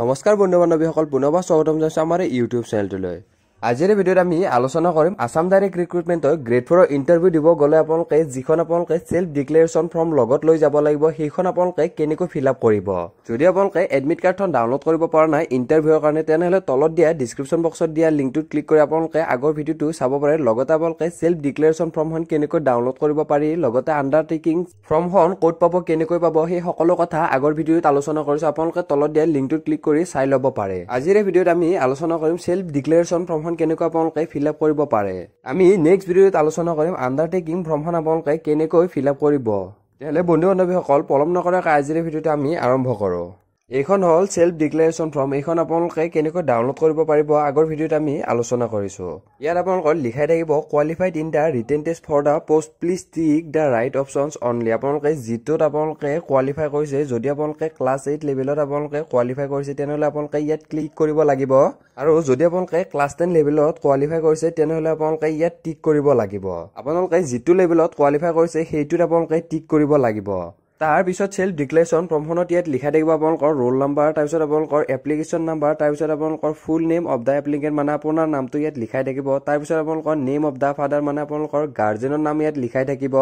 নমস্কাৰ বন্ধু বান্ধৱীসকল পুনৰবাৰ স্বাগতম জনাইছোঁ আমাৰ এই ইউটিউব চেনেলটোলৈ আজিৰ ভিডিঅ'ত আমি আলোচনা কৰিম আছাম ডাইৰেক্ট ৰিক্ৰুটমেণ্টৰ গ্ৰেড ফ'ৰৰ ইণ্টাৰভিউ দিব গ'লে আপোনালোকে যিখন আপোনালোকে চেল্ফ ডিক্লেৰেশ্যন ফৰ্ম লগত লৈ যাব লাগিব সেইখন আপোনালোকে কেনেকৈ ফিল আপ কৰিব যদি আপোনালোকে এডমিট কাৰ্ডখন ডাউনলোড কৰিব পৰা নাই ইণ্টাৰভিউৰ কাৰণে তেনেহ'লে তলত দিয়া ডিছক্ৰিপশ্যন বক্সত দিয়া লিংকটোত ক্লিক কৰি আপোনালোকে আগৰ ভিডিঅ'টো চাব পাৰে লগতে আপোনালোকে চেল্ফ ডিক্লেৰেশ্যন ফৰ্মখন কেনেকৈ ডাউনলোড কৰিব পাৰি লগতে আণ্ডাৰটেকিং ফৰ্মখন ক'ত পাব কেনেকৈ পাব সেই সকলো কথা আগৰ ভিডিঅ'ত আলোচনা কৰিছোঁ আপোনালোকে তলত দিয়া লিংকটোত ক্লিক কৰি চাই ল'ব পাৰে আজিৰে ভিডিঅ'ত আমি আলোচনা কৰিম চেল্ফ ডিক্লেৰেশ্যন ফৰ্ম ফৰ্মখন কেনেকৈ আপোনালোকে ফিল আপ কৰিব পাৰে আমি নেক্সট ভিডিঅ'ত আলোচনা কৰিম আণ্ডাৰটেকিং ফৰ্মখন আপোনালোকে কেনেকৈ ফিল আপ কৰিব তেতিয়াহ'লে বন্ধু বান্ধৱীসকল পলম নকৰাকৈ আজিৰ ভিডিঅ'টো আমি আৰম্ভ কৰোঁ এইখন হ'ল চেল্ফ ডিক্লেৰেশ্যন ফৰ্ম এইখন আপোনালোকে কেনেকৈ ডাউনলোড কৰিব পাৰিব আগৰ ভিডিঅ'ত আমি আলোচনা কৰিছোঁ ইয়াত আপোনালোকৰ লিখাই থাকিব qualified in the written test for the post please tick the right options only আপোনালোকে যিটোত আপোনালোকে কোৱালিফাই কৰিছে যদি আপোনালোকে ক্লাছ এইট লেভেলত আপোনালোকে কোৱালিফাই কৰিছে তেনেহ'লে আপোনালোকে ইয়াত ক্লিক কৰিব লাগিব আৰু যদি আপোনালোকে ক্লাছ টেন লেভেলত কোৱালিফাই কৰিছে তেনেহ'লে আপোনালোকে ইয়াত টিক কৰিব লাগিব আপোনালোকে যিটো লেভেলত কোৱালিফাই কৰিছে সেইটোত আপোনালোকে টিক কৰিব লাগিব তাৰপিছত চেল্ফ ডিক্লেশ্যন ফৰ্মখনত ইয়াত লিখাই থাকিব আপোনালোকৰ ৰোল নাম্বাৰ তাৰপিছত আপোনালোকৰ এপ্লিকেশ্যন নাম্বাৰ তাৰপিছত আপোনালোকৰ full name of the applicant মানে আপোনাৰ নামটো ইয়াত লিখাই থাকিব তাৰপিছত আপোনালোকৰ নেম অফ দ্য ফাদাৰ মানে আপোনালোকৰ গাৰ্জেনৰ নাম ইয়াত লিখাই থাকিব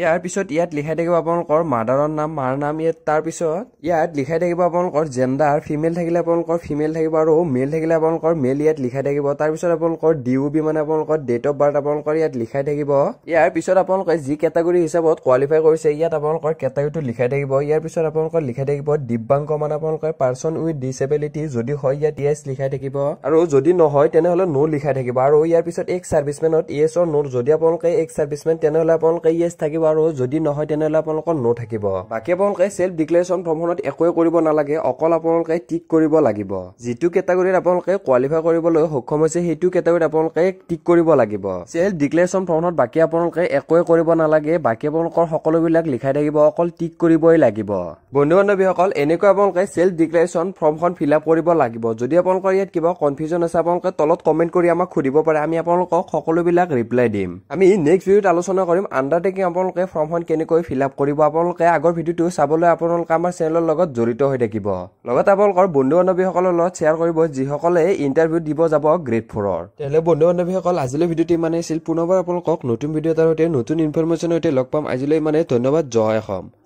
ইয়াৰ পিছত ইয়াত লিখাই থাকিব আপোনালোকৰ মাদাৰৰ নাম মাৰ নাম ইয়াত তাৰপিছত ইয়াত লিখাই থাকিব আপোনালোকৰ জেণ্ডাৰ ফিমেল থাকিলে আপোনালোকৰ ফিমেল থাকিব আৰু মেল থাকিলে আপোনালোকৰ মেল ইয়াত লিখাই থাকিব তাৰপিছত আপোনালোকৰ ডি ইউ বি মানে আপোনালোকৰ ডেট অফ বাৰ্থ আপোনালোকৰ ইয়াত লিখাই থাকিব ইয়াৰ পিছত আপোনালোকে যি কেটাগৰী হিচাপত কোৱালিফাই কৰিছে ইয়াত আপোনালোকৰ কেটাগৰীটো নাম্বাৰটো লিখাই থাকিব ইয়াৰ পিছত আপোনালোকৰ লিখাই থাকিব দিব্যাংগ মানে আপোনালোকে পাৰ্চন উইথ ডিচেবিলিটি যদি হয় ইয়াত ইয়েচ লিখাই থাকিব আৰু যদি নহয় তেনেহ'লে নো লিখাই থাকিব আৰু ইয়াৰ পিছত এক ছাৰ্ভিচমেনত ইয়েচৰ নো যদি আপোনালোকে এক ছাৰ্ভিচমেন তেনেহ'লে আপোনালোকে ইয়েচ থাকিব আৰু যদি নহয় তেনেহ'লে আপোনালোকৰ নো থাকিব বাকী আপোনালোকে ছেল্ফ ডিক্লেৰেশ্যন ফৰ্মখনত একোৱে কৰিব নালাগে অকল আপোনালোকে টিক কৰিব লাগিব যিটো কেটাগৰীত আপোনালোকে কোৱালিফাই কৰিবলৈ সক্ষম হৈছে সেইটো কেটাগৰীত আপোনালোকে টিক কৰিব লাগিব চেল্ফ ডিক্লেৰেশ্যন ফৰ্মখনত বাকী আপোনালোকে একোৱে কৰিব নালাগে বাকী আপোনালোকৰ সকলোবিলাক লিখাই থাকিব অকল টিক টিক কৰিবই লাগিব বন্ধু বান্ধৱীসকল এনেকৈ আপোনালোকে চেল্ফ ডিক্লেৰেশ্যন ফৰ্মখন ফিল আপ কৰিব লাগিব যদি আপোনালোকৰ ইয়াত কিবা কনফিউজন আছে আপোনালোকে তলত কমেণ্ট কৰি আমাক সুধিব পাৰে আমি আপোনালোকক সকলোবিলাক ৰিপ্লাই দিম আমি নেক্সট ভিডিঅ'ত আলোচনা কৰিম আণ্ডাৰটেকিং আপোনালোকে ফৰ্মখন কেনেকৈ ফিল আপ কৰিব আপোনালোকে আগৰ ভিডিঅ'টো চাবলৈ আপোনালোকে আমাৰ চেনেলৰ লগত জড়িত হৈ থাকিব লগতে আপোনালোকৰ বন্ধু বান্ধৱীসকলৰ লগত শ্বেয়াৰ কৰিব যিসকলে ইণ্টাৰভিউ দিব যাব গ্ৰেড ফ'ৰৰ তেনেহ'লে বন্ধু বান্ধৱীসকল আজিলৈ ভিডিঅ'টো ইমানেই আছিল পুনৰবাৰ আপোনালোকক নতুন ভিডিঅ' এটাৰ সৈতে নতুন ইনফৰ্মেশ্যনৰ সৈতে লগ পাম আজিলৈ ইমানেই ধন্যবাদ জয় অসম